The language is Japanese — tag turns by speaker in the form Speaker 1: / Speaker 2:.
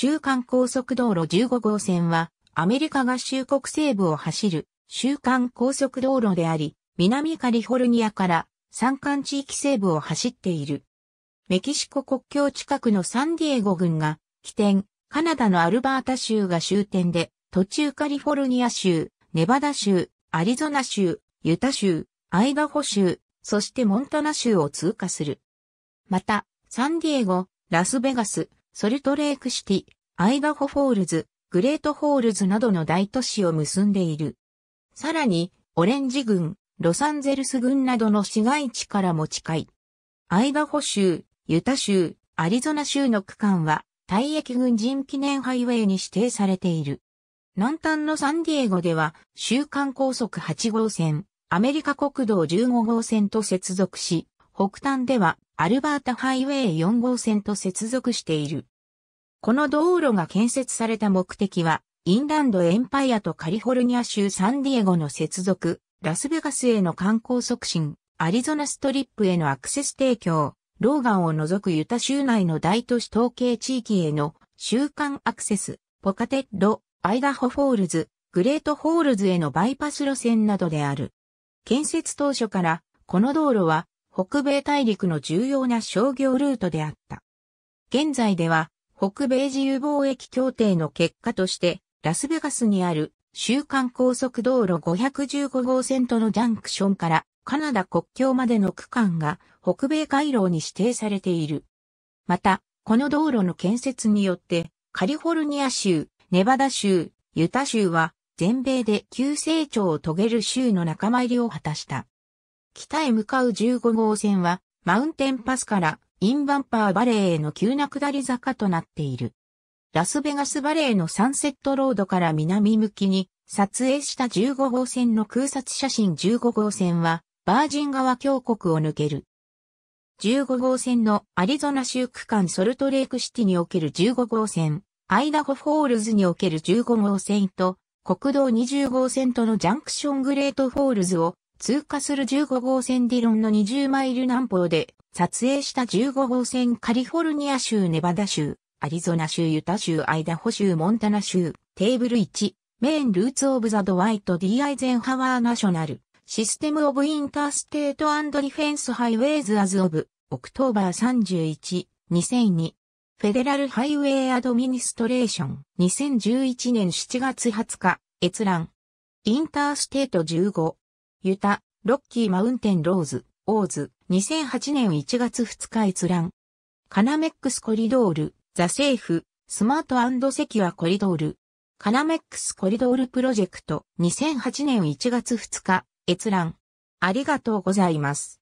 Speaker 1: 週間高速道路15号線は、アメリカ合衆国西部を走る週間高速道路であり、南カリフォルニアから山間地域西部を走っている。メキシコ国境近くのサンディエゴ郡が起点、カナダのアルバータ州が終点で、途中カリフォルニア州、ネバダ州、アリゾナ州、ユタ州、アイダホ州、そしてモンタナ州を通過する。また、サンディエゴ、ラスベガス、ソルトレークシティ、アイダホフォールズ、グレートホールズなどの大都市を結んでいる。さらに、オレンジ郡、ロサンゼルス郡などの市街地からも近い。アイダホ州、ユタ州、アリゾナ州の区間は、退役軍人記念ハイウェイに指定されている。南端のサンディエゴでは、週間高速8号線、アメリカ国道15号線と接続し、北端ではアルバータハイウェイ4号線と接続している。この道路が建設された目的は、インランドエンパイアとカリフォルニア州サンディエゴの接続、ラスベガスへの観光促進、アリゾナストリップへのアクセス提供、ローガンを除くユタ州内の大都市統計地域への週間アクセス、ポカテッロ、アイダホフォールズ、グレートホールズへのバイパス路線などである。建設当初から、この道路は北米大陸の重要な商業ルートであった。現在では、北米自由貿易協定の結果として、ラスベガスにある週間高速道路515号線とのジャンクションからカナダ国境までの区間が北米回廊に指定されている。また、この道路の建設によって、カリフォルニア州、ネバダ州、ユタ州は全米で急成長を遂げる州の仲間入りを果たした。北へ向かう15号線は、マウンテンパスからインバンパーバレーへの急な下り坂となっている。ラスベガスバレーのサンセットロードから南向きに撮影した15号線の空撮写真15号線はバージン川峡谷を抜ける。15号線のアリゾナ州区間ソルトレークシティにおける15号線、アイダホフォールズにおける15号線と国道20号線とのジャンクショングレートフォールズを通過する15号線ディロンの20マイル南方で撮影した15号線カリフォルニア州ネバダ州、アリゾナ州ユタ州アイダホ州モンタナ州、テーブル1、メインルーツオブザドワイト D アイゼンハワーナショナル、システムオブインターステートアンドディフェンスハイウェイズアズオブ、オクトーバー31、2002、フェデラルハイウェイアドミニストレーション、2011年7月20日、閲覧、インターステート15、ユタ、ロッキーマウンテンローズ、オーズ、2008年1月2日閲覧。カナメックスコリドール、ザセーフ、スマートセキュアコリドール。カナメックスコリドールプロジェクト、2008年1月2日、閲覧。ありがとうございます。